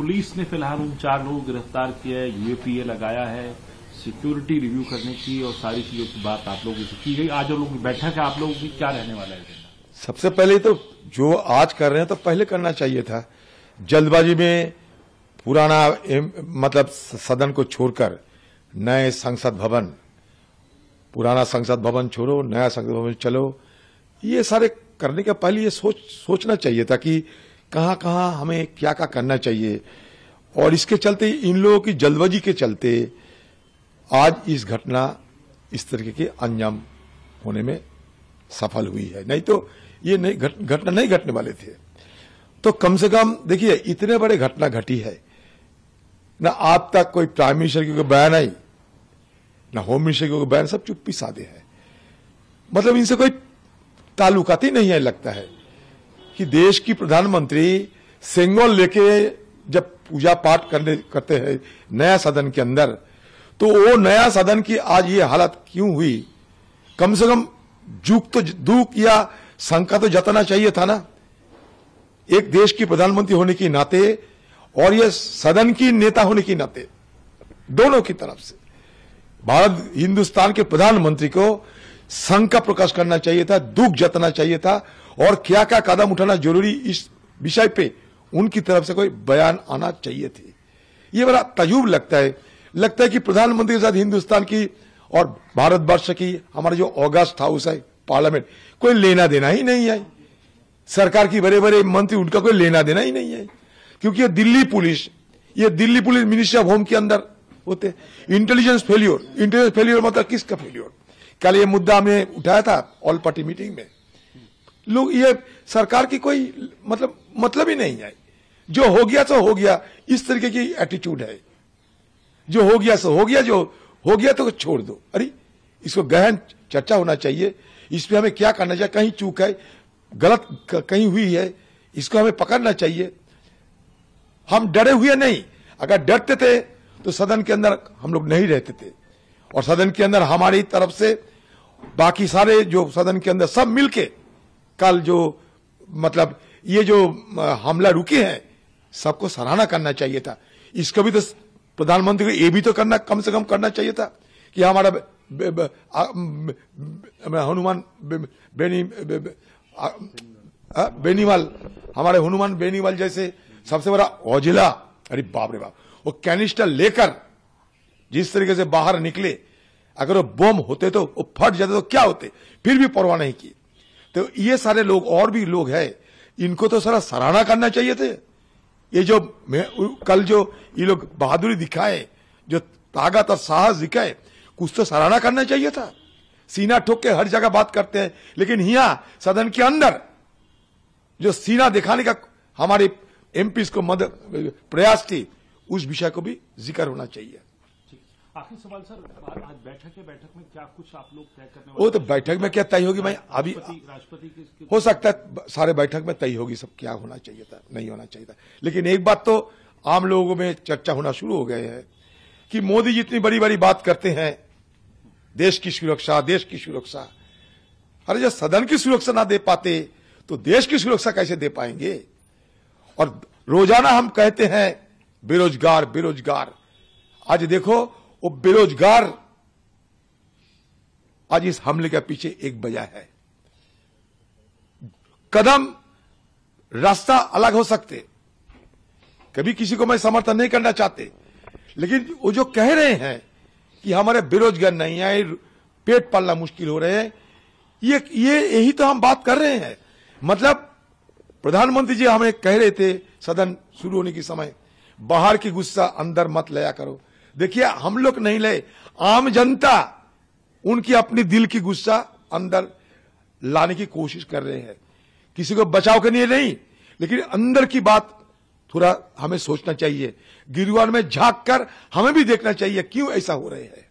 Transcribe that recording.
police ने फिलहाल उन चार लोगों को गिरफ्तार किया है यूएपीए लगाया है सिक्योरिटी रिव्यू करने की और सारी चीजों की बात आप लोगों से की गई आज जो की बैठक है आप लोगों की क्या रहने वाला है सबसे पहले तो जो आज कर रहे हैं तो पहले करना चाहिए था जल्दबाजी में पुराना मतलब सदन को छोड़कर नए संसद भवन पुराना संसद भवन छोड़ो नया संसद भवन चलो ये सारे करने का पहले ये सोच सोचना चाहिए था कि कहाँ कहाँ हमें क्या क्या करना चाहिए और इसके चलते इन लोगों की जल्दबाजी के चलते आज इस घटना इस तरीके के अंजाम होने में सफल हुई है नहीं तो ये नहीं घटना नहीं घटने वाले थे तो कम से कम देखिए इतने बड़े घटना घटी है ना आप तक कोई प्राइम मिनिस्टर की कोई बयान आई ना होम मिनिस्टर की कोई बयान सब चुप्पी सादे है मतलब इनसे कोई तालुकाती नहीं है लगता है कि देश की प्रधानमंत्री सेंगोल लेके जब पूजा पाठ करने करते हैं नया सदन के अंदर तो वो नया सदन की आज ये हालत क्यों हुई कम से कम जुक तो दुख या शंका तो जताना चाहिए था ना एक देश की प्रधानमंत्री होने के नाते और ये सदन की नेता होने के नाते दोनों की तरफ से भारत हिंदुस्तान के प्रधानमंत्री को शंका प्रकाश करना चाहिए था दुख जताना चाहिए था और क्या क्या कदम उठाना जरूरी इस विषय पे उनकी तरफ से कोई बयान आना चाहिए थे ये बड़ा तयुब लगता है लगता है कि प्रधानमंत्री के साथ हिंदुस्तान की और भारतवर्ष की हमारा जो ऑगस्ट हाउस है पार्लियामेंट कोई लेना देना ही नहीं है सरकार की बड़े बड़े मंत्री उनका कोई लेना देना ही नहीं है क्योंकि ये दिल्ली पुलिस ये Delhi police ministry of home के अंदर होते इंटेलिजेंस फेल्योर इंटेलिजेंस फेल्योर मतलब किसका फेल्योर कल ये मुद्दा हमने उठाया था ऑल पार्टी मीटिंग में लोग ये सरकार की कोई मतलब मतलब ही नहीं है जो हो गया तो हो गया इस तरीके की एटीट्यूड है जो हो गया सो हो गया जो हो गया तो छोड़ दो अरे इसको गहन चर्चा होना चाहिए इस पर हमें क्या करना चाहिए कहीं चूक है गलत कहीं हुई है इसको हमें पकड़ना चाहिए हम डरे हुए नहीं अगर डरते थे तो सदन के अंदर हम लोग नहीं रहते थे और सदन के अंदर हमारी तरफ से बाकी सारे जो सदन के अंदर सब मिलके कल जो मतलब ये जो हमला रुके हैं सबको सराहना करना चाहिए था इसको भी तो प्रधानमंत्री को ये भी तो करना कम से कम करना चाहिए था कि हमारा हनुमान बेनी बेनीवाल हमारे हनुमान बेनीवाल जैसे सबसे बड़ा औजिला अरे बाप रे बाप वो कैनिस्टर लेकर जिस तरीके से बाहर निकले अगर वो बम होते तो वो फट जाते तो क्या होते फिर भी परवाह नहीं किए तो ये सारे लोग और भी लोग हैं इनको तो सारा सराहना करना चाहिए थे ये जो मैं कल जो ये लोग बहादुरी दिखाए जो ताकत और साहस दिखाए कुछ तो सराहना करना चाहिए था सीना ठोक के हर जगह बात करते हैं लेकिन यहां सदन के अंदर जो सीना दिखाने का हमारे एमपीस को मदद प्रयास थी उस विषय को भी जिक्र होना चाहिए सवाल सर आज बैठक है बैठक में क्या कुछ आप लोग तय करने वो तो बैठक में क्या तय होगी भाई अभी राष्ट्रपति हो सकता है सारे बैठक में तय होगी सब क्या होना चाहिए था नहीं होना चाहिए था लेकिन एक बात तो आम लोगों में चर्चा होना शुरू हो गए है कि मोदी जितनी बड़ी बड़ी बात करते हैं देश की सुरक्षा देश की सुरक्षा अरे जब सदन की सुरक्षा ना दे पाते तो देश की सुरक्षा कैसे दे पाएंगे और रोजाना हम कहते हैं बेरोजगार बेरोजगार आज देखो वो बेरोजगार आज इस हमले के पीछे एक वजह है कदम रास्ता अलग हो सकते कभी किसी को मैं समर्थन नहीं करना चाहते लेकिन वो जो कह रहे हैं कि हमारे बेरोजगार नहीं आए पेट पालना मुश्किल हो रहे हैं ये ये यही तो हम बात कर रहे हैं मतलब प्रधानमंत्री जी हमें कह रहे थे सदन शुरू होने के समय बाहर की गुस्सा अंदर मत लाया करो देखिए हम लोग नहीं ले आम जनता उनकी अपनी दिल की गुस्सा अंदर लाने की कोशिश कर रहे हैं किसी को बचाव के लिए नहीं लेकिन अंदर की बात थोड़ा हमें सोचना चाहिए गिरवार में झांक कर हमें भी देखना चाहिए क्यों ऐसा हो रहे हैं